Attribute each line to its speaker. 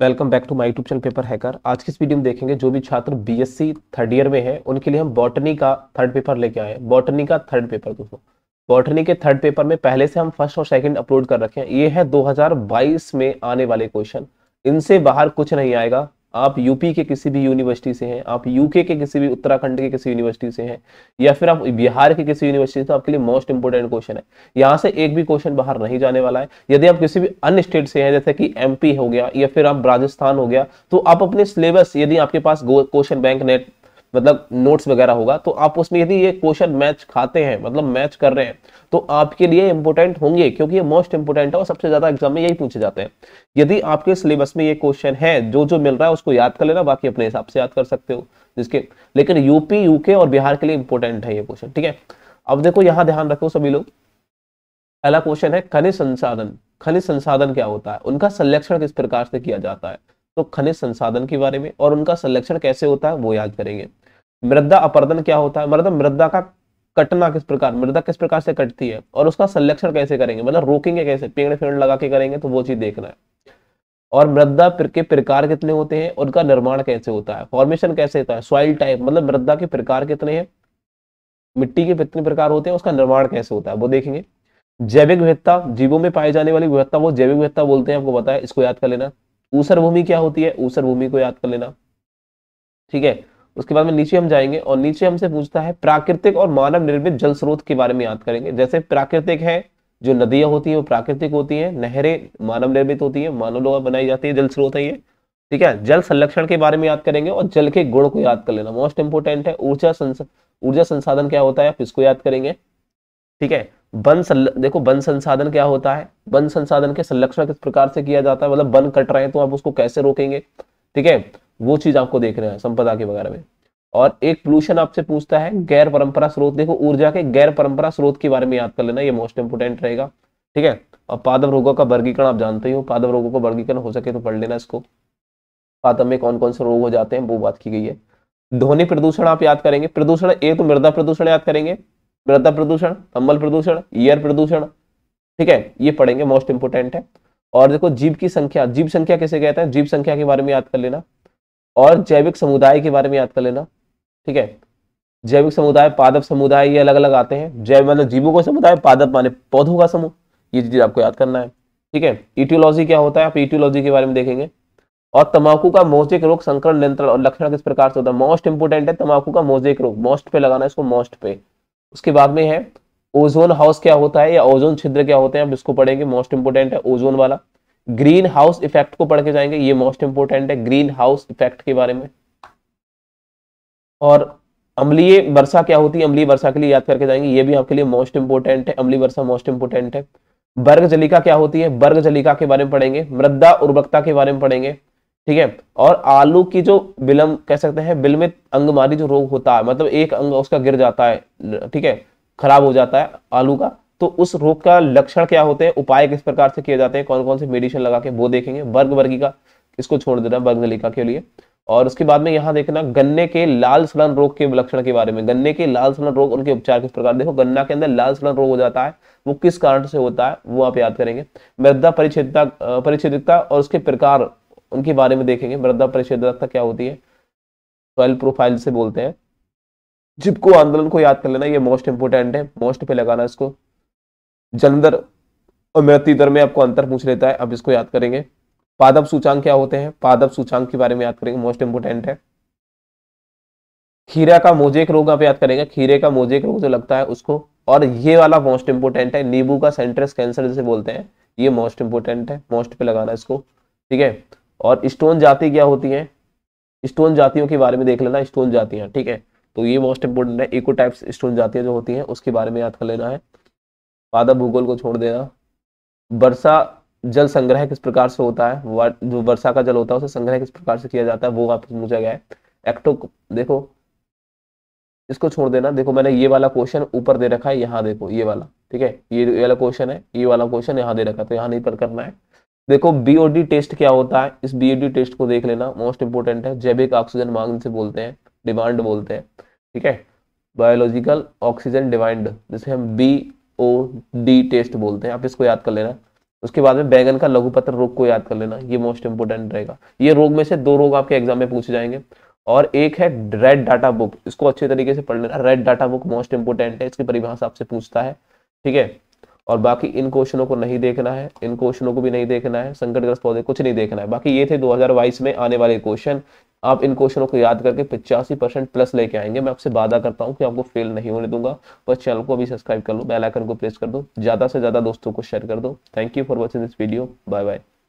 Speaker 1: welcome back to my YouTube channel paper hacker आज की इस वीडियो में देखेंगे जो भी छात्र बीएससी थर्ड ईयर में है उनके लिए हम बॉटनी का थर्ड पेपर लेके आए हैं बॉटनी का थर्ड पेपर दोस्तों बॉटनी के थर्ड पेपर में पहले से हम फर्स्ट और सेकंड अपलोड कर रखे हैं ये है 2022 में आने वाले क्वेश्चन इनसे बाहर कुछ नहीं आएगा आप यूपी के किसी भी यूनिवर्सिटी से हैं आप यूके के किसी भी उत्तराखंड के किसी यूनिवर्सिटी से हैं या फिर आप बिहार के किसी यूनिवर्सिटी से तो आपके लिए मोस्ट इंपोर्टेंट क्वेश्चन है यहाँ से एक भी क्वेश्चन बाहर नहीं जाने वाला है यदि आप किसी भी अन्य स्टेट से हैं जैसे कि एमपी हो गया या फिर आप राजस्थान हो गया तो आप अपने सिलेबस यदि आपके पास क्वेश्चन बैंक नेट मतलब नोट्स वगैरह होगा तो आप उसमें यदि ये क्वेश्चन मैच खाते हैं मतलब मैच कर रहे हैं तो आपके लिए इंपॉर्टेंट होंगे क्योंकि ये मोस्ट इंपॉर्टेंट है और सबसे ज्यादा एग्जाम में यही पूछे जाते हैं यदि आपके सिलेबस में ये क्वेश्चन है जो जो मिल रहा है उसको याद कर लेना बाकी अपने हिसाब से याद कर सकते हो जिसके लेकिन यूपी यूके और बिहार के लिए इंपॉर्टेंट है ये क्वेश्चन ठीक है अब देखो यहाँ ध्यान रखो सभी लोग पहला क्वेश्चन है खनिज संसाधन खनिज संसाधन क्या होता है उनका संरक्षण किस प्रकार से किया जाता है तो खनिज संसाधन के बारे में और उनका संरक्षण कैसे होता है वो याद करेंगे मृदा अपर्दन क्या होता है मतलब मृदा का कटना किस प्रकार मृदा किस प्रकार से कटती है और उसका संरक्षण कैसे करेंगे मतलब रोकेंगे कैसे पेड़ फेड़ लगा के करेंगे तो वो चीज देखना है और मृदा के प्रकार कितने होते हैं उनका निर्माण कैसे होता है फॉर्मेशन कैसे होता है सॉइल टाइप मतलब मृदा के प्रकार कितने हैं मिट्टी के कितने प्रकार होते हैं उसका निर्माण कैसे होता है वो देखेंगे जैविक विविधता जीवों में पाई जाने वाली विविधता वो जैविक विविधता बोलते हैं आपको बताया इसको याद कर लेना ऊसर भूमि क्या होती है ऊसर भूमि को याद कर लेना ठीक है उसके बाद में नीचे हम जाएंगे और नीचे हमसे पूछता है प्राकृतिक और मानव निर्मित जल स्रोत के बारे में याद करेंगे जैसे प्राकृतिक है जो नदियां होती हैं वो प्राकृतिक होती हैं नहरें मानव निर्मित होती हैं मानव लोग बनाई जाती है जल स्रोत है ये ठीक है जल संरक्षण के बारे में याद करेंगे और जल के गुण को याद कर लेना मोस्ट इंपोर्टेंट है ऊर्जा ऊर्जा संसाधन क्या होता है आप इसको याद करेंगे ठीक है वन देखो वन संसाधन क्या होता है वन संसाधन के संरक्षण किस प्रकार से किया जाता है मतलब वन कट रहे हैं तो आप उसको कैसे रोकेंगे ठीक है वो चीज आपको देख रहे हैं संपदा के वगैरह में और एक पोल्यूशन आपसे पूछता है गैर परंपरा स्रोत देखो ऊर्जा के गैर परंपरा स्रोत के बारे में याद कर लेना ये मोस्ट इंपोर्टेंट रहेगा ठीक है और पादव रोगों का वर्गीकरण आप जानते ही हो पादव रोगों का वर्गीकरण हो सके तो पढ़ लेना इसको पादव में कौन कौन से रोग हो जाते हैं वो बात की गई है ध्वनि प्रदूषण आप याद करेंगे प्रदूषण ए तो मृदा प्रदूषण याद करेंगे मृदा प्रदूषण कम्बल प्रदूषण ईयर प्रदूषण ठीक है ये पढ़ेंगे मोस्ट इंपोर्टेंट है और देखो जीव की संख्या जीव संख्या कैसे कहते हैं जीव संख्या के बारे में याद कर लेना और जैविक समुदाय के बारे में याद कर लेना ठीक है जैविक समुदाय पादप समुदाय ये अलग अलग आते हैं जैव माने मतलब जीवों का समुदाय पादप माने पौधों का समूह ये चीज आपको याद करना है ठीक है इटियोलॉजी क्या होता है आप इटियोलॉजी के बारे में देखेंगे और तंबाकू का मोजेक रोग संक्रमण नियंत्रण और लक्षण किस प्रकार से होता है मोस्ट इंपोर्टेंट है तंबाकू का मोजेक रोग मोस्ट पे लगाना है इसको मोस्ट पे उसके बाद में है ओजोन हाउस क्या होता है या ओजोन छिद्र क्या होते हैं आप इसको पढ़ेंगे मोस्ट इंपोर्टेंट है ओजोन वाला ग्रीन हाउस इफेक्ट को पढ़ के जाएंगे ये मोस्ट इंपोर्टेंट है ग्रीन हाउस इफेक्ट के बारे में और अम्लीय वर्षा क्या होती है अम्लीय वर्षा के लिए याद करके जाएंगे ये भी आपके लिए मोस्ट इंपोर्टेंट है अम्लीय वर्षा मोस्ट इंपोर्टेंट है बर्ग जलिका क्या होती है बर्ग जलिका के बारे में पढ़ेंगे मृदा उर्वरकता के बारे में पढ़ेंगे ठीक है और आलू की जो विलंब कह सकते हैं विलमित अंगमारी जो रोग होता है मतलब एक अंग उसका गिर जाता है ठीक है खराब हो जाता है आलू का तो उस रोग का लक्षण क्या होते हैं उपाय किस प्रकार से किए जाते हैं कौन कौन से मेडिसिन लगा के वो देखेंगे वर्ग वर्गी का इसको छोड़ देना वर्ग नलिका के लिए और उसके बाद में यहाँ देखना गन्ने के लाल सलन रोग के लक्षण के बारे में गन्ने के लाल सलन रोग उनके उपचार किस प्रकार देखो गन्ना के अंदर लाल सलन रोग हो जाता है वो किस कारण से होता है वो आप याद करेंगे मृदा परिच्छेदता परिच्छेदता और उसके प्रकार उनके बारे में देखेंगे मृदा परिषदता क्या होती है सॉइल प्रोफाइल से बोलते हैं जिपको आंदोलन को याद कर लेना ये मोस्ट इंपोर्टेंट है मोस्ट पे लगाना इसको जलंधर और मृत्यु दर में आपको अंतर पूछ लेता है अब इसको याद करेंगे पादप सूचांक क्या होते हैं पादप सूचांक के बारे में याद करेंगे मोस्ट इंपोर्टेंट है खीरा का मोजेक रोग आप याद करेंगे खीरे का मोजेक रोग जो लगता है उसको और ये वाला मोस्ट इंपोर्टेंट है नींबू का सेंट्रस कैंसर जिसे बोलते हैं ये मोस्ट इंपोर्टेंट है मोस्ट पे लगाना इसको ठीक है और स्टोन जाति क्या होती है स्टोन जातियों के बारे में देख लेना स्टोन जातियां ठीक है तो ये मोस्ट इंपोर्टेंट है इको टाइप्स स्टोन जातियां जो होती हैं उसके बारे में याद कर लेना है पादा भूगोल को छोड़ देना वर्षा जल संग्रह किस प्रकार से होता है जो वर्षा का जल होता है उसे संग्रह किस प्रकार से किया जाता है वो आपसे पूछा गया है एक्टो देखो इसको छोड़ देना देखो मैंने ये वाला क्वेश्चन ऊपर दे रखा है यहाँ देखो ये वाला ठीक है ये वाला क्वेश्चन है ये वाला क्वेश्चन यहाँ दे रखा है तो यहाँ नहीं पर करना है देखो बीओडी टेस्ट क्या होता है इस बीओडी टेस्ट को देख लेना मोस्ट इंपोर्टेंट है जैविक ऑक्सीजन मांग से बोलते हैं डिमांड बोलते हैं ठीक है बायोलॉजिकल ऑक्सीजन डिमांड जिसे हम बी ओ डी टेस्ट बोलते हैं आप इसको याद कर लेना उसके बाद में बैगन का लघुपत्र रोग को याद कर लेना ये मोस्ट इंपोर्टेंट रहेगा ये रोग में से दो रोग आपके एग्जाम में पूछे जाएंगे और एक है रेड डाटा बुक इसको अच्छे तरीके से पढ़ लेना red data book most important है इसकी परिभाषा आपसे पूछता है ठीक है और बाकी इन क्वेश्चनों को नहीं देखना है इन क्वेश्चनों को भी नहीं देखना है संकटग्रस्त पौधे कुछ नहीं देखना है बाकी ये थे 2022 में आने वाले क्वेश्चन आप इन क्वेश्चनों को याद करके पिचासी परसेंट प्लस लेके आएंगे मैं आपसे वादा करता हूँ कि आपको फेल नहीं होने दूंगा बस चैनल को अभी सब्सक्राइब कर लो बेल आइकन को प्रेस कर दो ज़्यादा से ज़्यादा दोस्तों को शेयर कर दो thank you for watching this video bye bye